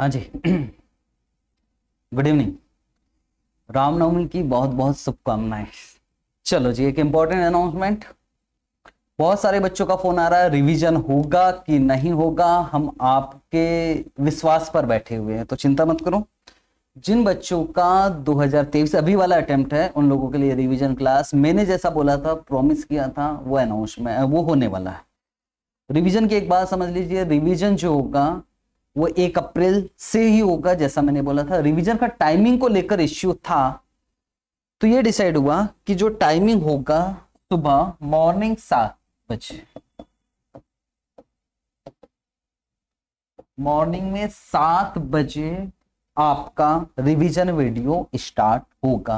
हाँ जी good evening Ramnavami की बहुत बहुत शुभकामनाएं चलो जी एक इंपॉर्टेंट अनाउंसमेंट बहुत सारे बच्चों का फोन आ रहा है रिवीजन होगा कि नहीं होगा हम आपके विश्वास पर बैठे हुए हैं तो चिंता मत करो जिन बच्चों का 2023 अभी वाला अटेम्प्ट है उन लोगों के लिए रिवीजन क्लास मैंने जैसा बोला था प्रॉमिस किया था वो अनाउंसमेंट वो होने वाला है रिवीजन की एक बात समझ लीजिए रिवीजन जो होगा वो एक अप्रैल से ही होगा जैसा मैंने बोला था रिवीजन का टाइमिंग को लेकर इश्यू था तो ये डिसाइड हुआ कि जो टाइमिंग होगा सुबह मॉर्निंग सात बजे मॉर्निंग में सात बजे आपका रिवीजन वीडियो स्टार्ट होगा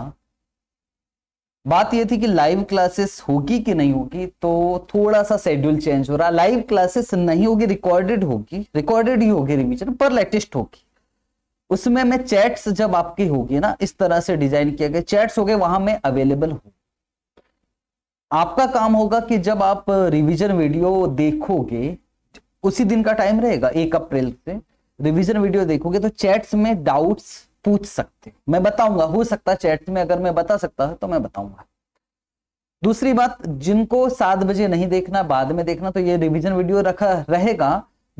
बात ये थी कि लाइव क्लासेस होगी कि नहीं होगी तो थोड़ा सा शेड्यूल चेंज हो रहा लाइव क्लासेस नहीं होगी रिकॉर्डेड होगी रिकॉर्डेड ही होगी रिविजन पर लेटेस्ट होगी उसमें मैं चैट्स जब आपकी होगी ना इस तरह से डिजाइन किया गया चैट्स हो गए वहां में अवेलेबल हो आपका काम होगा कि जब आप रिवीजन वीडियो देखोगे उसी दिन का टाइम रहेगा एक अप्रैल से रिवीजन वीडियो देखोगे तो चैट्स में डाउट्स पूछ सकते मैं बताऊंगा हो सकता चैट में अगर मैं बता सकता तो मैं बताऊंगा दूसरी बात जिनको सात बजे नहीं देखना बाद में देखना तो ये रिवीजन वीडियो रखा रहेगा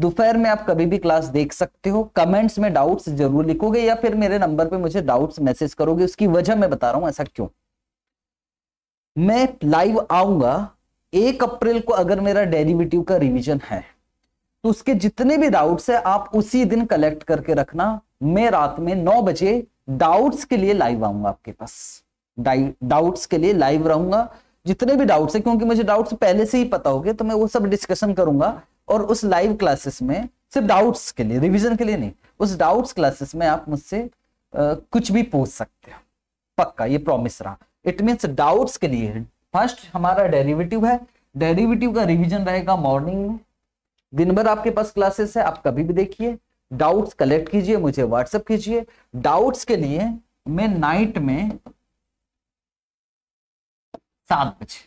दोपहर में आप कभी भी क्लास देख सकते हो कमेंट्स में डाउट्स जरूर लिखोगे या फिर मेरे नंबर पे मुझे डाउट्स मैसेज करोगे उसकी वजह मैं बता रहा हूं ऐसा क्यों मैं लाइव आऊंगा एक अप्रैल को अगर मेरा डेरिवेटिव का रिविजन है तो उसके जितने भी डाउट्स है आप उसी दिन कलेक्ट करके रखना मैं रात में नौ बजे डाउट्स के लिए लाइव आऊंगा आपके पास डाउट्स के लिए लाइव रहूंगा जितने भी डाउट्स है क्योंकि मुझे डाउट्स पहले से ही पता हो गए तो मैं वो सब डिस्कशन करूंगा और उस लाइव क्लासेस में सिर्फ डाउट्स के लिए रिविजन के लिए नहीं उस डाउट्स क्लासेस में आप मुझसे कुछ भी पूछ सकते हो पक्का ये प्रॉमिस रहा इट मीन्स डाउट्स के लिए फर्स्ट हमारा डेरिवेटिव है डेरिवेटिव का रिवीजन रहेगा मॉर्निंग में दिन भर आपके पास क्लासेस है आप कभी भी देखिए डाउट्स कलेक्ट कीजिए मुझे व्हाट्सएप कीजिए डाउट्स के लिए मैं नाइट में सात बजे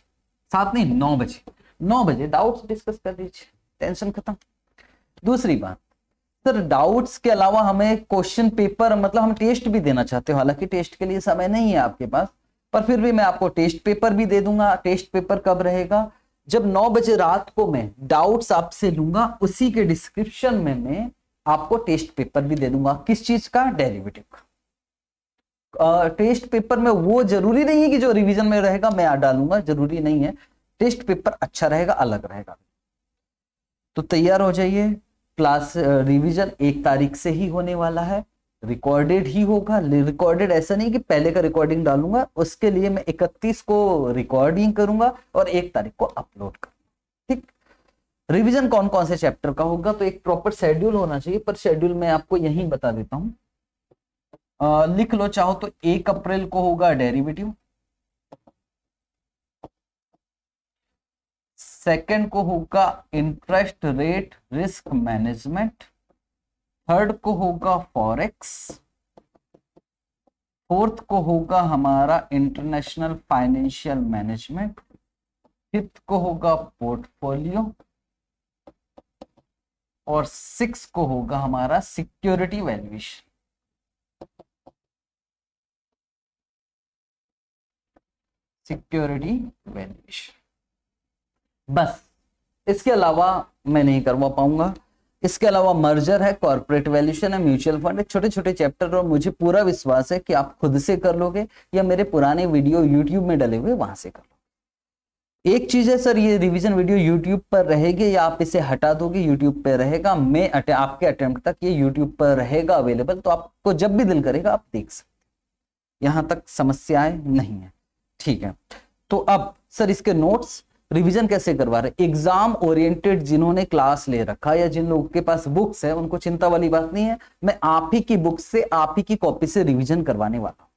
सात नहीं नौ बजे नौ बजे डाउट्स डिस्कस कर लीजिए टेंशन खत्म दूसरी बात सर डाउट्स के अलावा हमें क्वेश्चन पेपर मतलब हम टेस्ट भी देना चाहते हो हालांकि टेस्ट के लिए समय नहीं है आपके पास पर फिर भी मैं आपको टेस्ट पेपर भी दे दूंगा टेस्ट पेपर कब रहेगा जब नौ बजे रात को मैं डाउट्स आपसे लूंगा उसी के डिस्क्रिप्शन में मैं आपको टेस्ट पेपर भी दे दूंगा किस चीज का डेरिवेटिव का टेस्ट पेपर में वो जरूरी नहीं है कि जो रिवीजन में रहेगा मैं डालूंगा जरूरी नहीं है टेस्ट पेपर अच्छा रहेगा अलग रहेगा तो तैयार हो जाइए क्लास रिवीजन एक तारीख से ही होने वाला है रिकॉर्डेड ही होगा रिकॉर्डेड ऐसा नहीं कि पहले का रिकॉर्डिंग डालूंगा उसके लिए मैं इकतीस को रिकॉर्डिंग करूंगा और एक तारीख को अपलोड करूंगा रिवीजन कौन कौन से चैप्टर का होगा तो एक प्रॉपर शेड्यूल होना चाहिए पर शेड्यूल मैं आपको यही बता देता हूं लिख लो चाहो तो एक अप्रैल को होगा डेरिवेटिव सेकेंड को होगा interest rate risk management third को होगा फॉरेक्स फोर्थ को होगा हमारा इंटरनेशनल फाइनेंशियल मैनेजमेंट फिफ्थ को होगा पोर्टफोलियो और सिक्स को होगा हमारा सिक्योरिटी वैल्यूएशन सिक्योरिटी वैल्यूएशन बस इसके अलावा मैं नहीं करवा पाऊंगा इसके अलावा मर्जर है कॉर्पोरेट वैल्यूशन है म्यूचुअल फंड है छोटे छोटे चैप्टर और मुझे पूरा विश्वास है कि आप खुद से कर लोगे या मेरे पुराने वीडियो यूट्यूब में डले हुए वहां से कर लोगे एक चीज है सर ये रिवीजन वीडियो यूट्यूब पर रहेगी या आप इसे हटा दोगे यूट्यूब पर रहेगा मैं अटे, आपके अटेम्प्ट तक ये यूट्यूब पर रहेगा अवेलेबल तो आपको जब भी दिल करेगा आप देख सकते यहां तक समस्याएं नहीं है ठीक है तो अब सर इसके नोट्स रिवीजन कैसे करवा रहे एग्जाम ओरिएंटेड जिन्होंने क्लास ले रखा या जिन लोगों के पास बुक्स है उनको चिंता वाली बात नहीं है मैं आप ही की बुक्स से आप ही की कॉपी से रिवीजन करवाने वाला हूं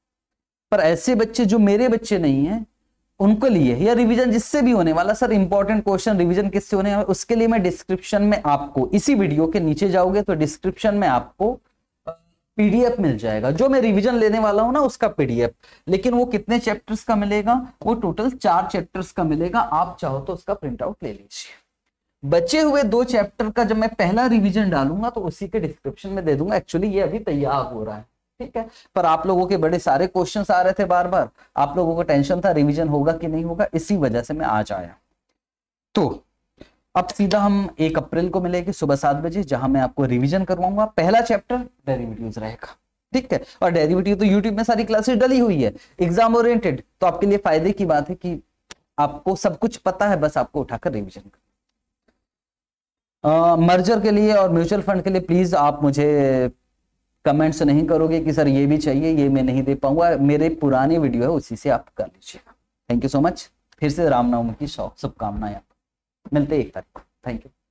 पर ऐसे बच्चे जो मेरे बच्चे नहीं है उनके लिए या रिवीजन जिससे भी होने वाला सर इंपॉर्टेंट क्वेश्चन रिवीजन किससे होने वाला उसके लिए मैं डिस्क्रिप्शन में आपको इसी वीडियो के नीचे जाओगे तो डिस्क्रिप्शन में आपको पीडीएफ मिल जाएगा जो मैं रिवीजन लेने वाला हूँ ना उसका पीडीएफ लेकिन वो कितने चैप्टर्स का मिलेगा वो टोटल चार चैप्टर्स का मिलेगा आप चाहो तो उसका प्रिंट आउट ले लीजिए बचे हुए दो चैप्टर का जब मैं पहला रिवीजन डालूंगा तो उसी के डिस्क्रिप्शन में दे दूंगा एक्चुअली ये अभी तैयार हो रहा है ठीक है पर आप लोगों के बड़े सारे क्वेश्चन आ रहे थे बार बार आप लोगों को टेंशन था रिविजन होगा कि नहीं होगा इसी वजह से मैं आज आया तो अब सीधा हम एक अप्रैल को मिलेंगे सुबह सात बजे जहां मैं आपको रिवीजन करवाऊंगा पहला चैप्टर डेरिवेटिव्स रहेगा ठीक है और डेरिवेटिव तो यूट्यूब में सारी क्लासेस डली हुई है एग्जाम ओरिएंटेड तो आपके लिए फायदे की बात है कि आपको सब कुछ पता है बस आपको उठाकर रिविजन कर मर्जर uh, के लिए और म्यूचुअल फंड के लिए प्लीज आप मुझे कमेंट्स नहीं करोगे कि सर ये भी चाहिए ये मैं नहीं दे पाऊंगा मेरे पुराने वीडियो है उसी से आप कर लीजिए थैंक यू सो मच फिर से रामनवमी की शौक शुभकामनाएं आप मिलते एक तारीख थैंक यू